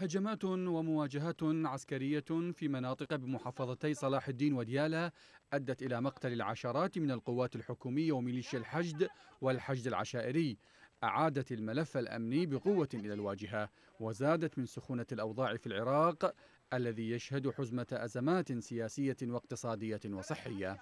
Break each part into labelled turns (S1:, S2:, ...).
S1: هجمات ومواجهات عسكرية في مناطق بمحافظتي صلاح الدين وديالا أدت إلى مقتل العشرات من القوات الحكومية وميليشيا الحشد والحشد العشائري أعادت الملف الأمني بقوة إلى الواجهة وزادت من سخونة الأوضاع في العراق الذي يشهد حزمة أزمات سياسية واقتصادية وصحية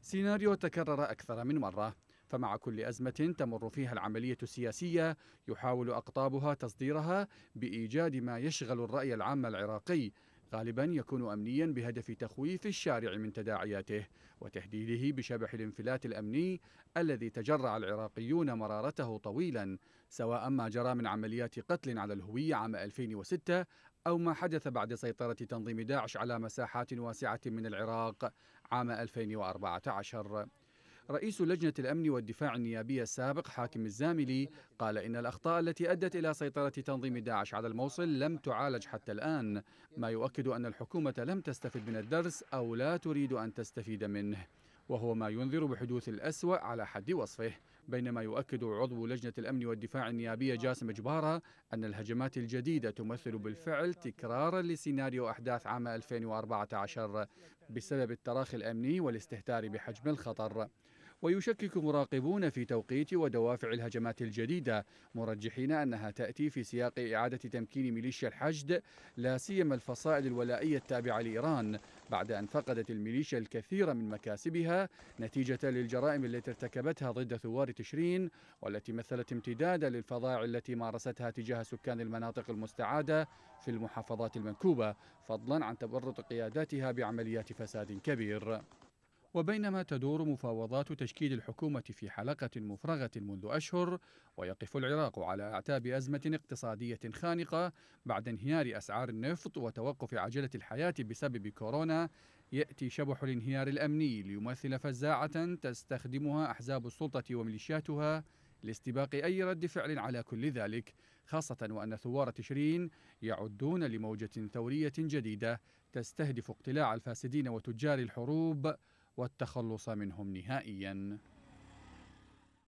S1: سيناريو تكرر أكثر من مرة فمع كل أزمة تمر فيها العملية السياسية يحاول أقطابها تصديرها بإيجاد ما يشغل الرأي العام العراقي غالبا يكون امنيا بهدف تخويف الشارع من تداعياته وتهديده بشبح الانفلات الامني الذي تجرع العراقيون مرارته طويلا سواء ما جرى من عمليات قتل على الهويه عام 2006 او ما حدث بعد سيطره تنظيم داعش على مساحات واسعه من العراق عام 2014 رئيس لجنة الأمن والدفاع النيابية السابق حاكم الزاملي قال إن الأخطاء التي أدت إلى سيطرة تنظيم داعش على الموصل لم تعالج حتى الآن ما يؤكد أن الحكومة لم تستفد من الدرس أو لا تريد أن تستفيد منه وهو ما ينذر بحدوث الأسوأ على حد وصفه بينما يؤكد عضو لجنة الأمن والدفاع النيابية نعم. جاسم جبارة أن الهجمات الجديدة تمثل بالفعل تكرارا لسيناريو أحداث عام 2014 بسبب التراخي الأمني والاستهتار بحجم الخطر ويشكك مراقبون في توقيت ودوافع الهجمات الجديدة مرجحين أنها تأتي في سياق إعادة تمكين ميليشيا الحشد لا سيما الفصائل الولائية التابعة لإيران بعد أن فقدت الميليشيا الكثير من مكاسبها نتيجة للجرائم التي ارتكبتها ضد ثوار تشرين والتي مثلت امتدادا للفظائع التي مارستها تجاه سكان المناطق المستعادة في المحافظات المنكوبة فضلا عن تورط قياداتها بعمليات فساد كبير وبينما تدور مفاوضات تشكيل الحكومة في حلقة مفرغة منذ أشهر ويقف العراق على أعتاب أزمة اقتصادية خانقة بعد انهيار أسعار النفط وتوقف عجلة الحياة بسبب كورونا يأتي شبح الانهيار الأمني ليمثل فزاعة تستخدمها أحزاب السلطة وميليشياتها لاستباق أي رد فعل على كل ذلك خاصة وأن ثوار تشرين يعدون لموجة ثورية جديدة تستهدف اقتلاع الفاسدين وتجار الحروب والتخلص منهم نهائيا